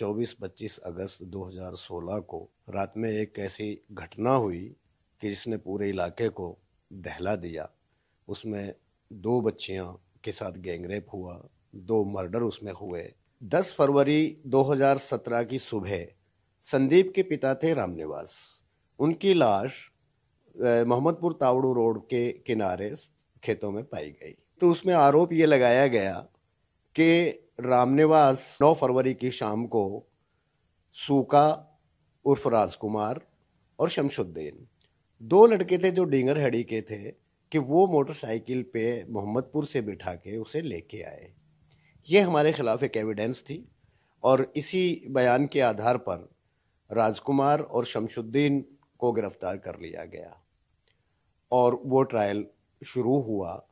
24-25 अगस्त 2016 को रात में एक ऐसी घटना हुई कि जिसने पूरे इलाके को दहला दिया उसमें दो बच्चियां के साथ गैंगरेप हुआ दो मर्डर उसमें हुए 10 फरवरी 2017 की सुबह संदीप के पिता थे रामनिवास उनकी लाश मोहम्मदपुर तावड़ू रोड के किनारे खेतों में पाई गई तो उसमें आरोप ये लगाया गया कि रामनिवास 9 फरवरी की शाम को सूका उर्फ राजकुमार और शमशुद्दीन दो लड़के थे जो डींगर हड़ी के थे कि वो मोटरसाइकिल पे मोहम्मदपुर से बिठा के उसे लेके आए ये हमारे खिलाफ एक एविडेंस थी और इसी बयान के आधार पर राजकुमार और शमशुद्दीन को गिरफ्तार कर लिया गया और वो ट्रायल शुरू हुआ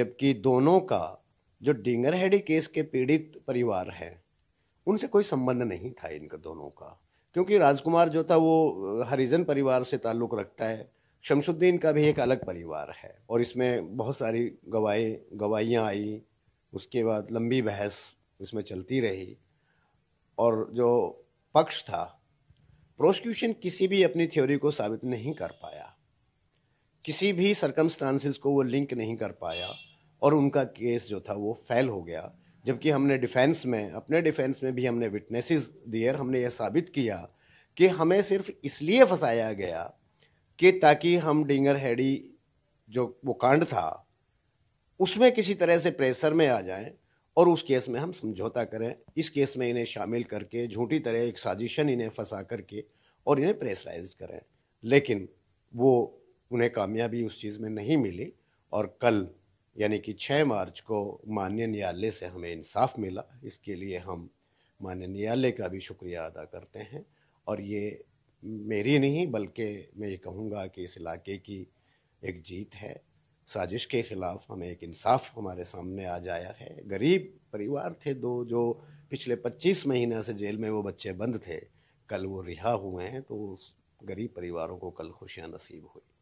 जबकि दोनों का जो हेडी केस के पीड़ित परिवार हैं उनसे कोई संबंध नहीं था इनका दोनों का क्योंकि राजकुमार जो था वो हरिजन परिवार से ताल्लुक़ रखता है शमशुद्दीन का भी एक अलग परिवार है और इसमें बहुत सारी गवाही गवाहियाँ आई उसके बाद लंबी बहस इसमें चलती रही और जो पक्ष था प्रोसिक्यूशन किसी भी अपनी थ्योरी को साबित नहीं कर पाया किसी भी सरकमस्टांसिस को वो लिंक नहीं कर पाया और उनका केस जो था वो फेल हो गया जबकि हमने डिफेंस में अपने डिफेंस में भी हमने विटनेसेस दिए हमने यह साबित किया कि हमें सिर्फ इसलिए फंसाया गया कि ताकि हम डिंगर हेडी जो वो कांड था उसमें किसी तरह से प्रेशर में आ जाएं और उस केस में हम समझौता करें इस केस में इन्हें शामिल करके झूठी तरह एक साजिशन इन्हें फंसा करके और इन्हें प्रेशराइज करें लेकिन वो उन्हें कामयाबी उस चीज़ में नहीं मिली और कल यानी कि 6 मार्च को मान्य न्यायालय से हमें इंसाफ मिला इसके लिए हम माननीय न्यायालय का भी शुक्रिया अदा करते हैं और ये मेरी नहीं बल्कि मैं ये कहूँगा कि इस इलाके की एक जीत है साजिश के ख़िलाफ़ हमें एक इंसाफ हमारे सामने आ जाया है गरीब परिवार थे दो जो पिछले 25 महीने से जेल में वो बच्चे बंद थे कल वो रिहा हुए हैं तो गरीब परिवारों को कल खुशियाँ नसीब हुई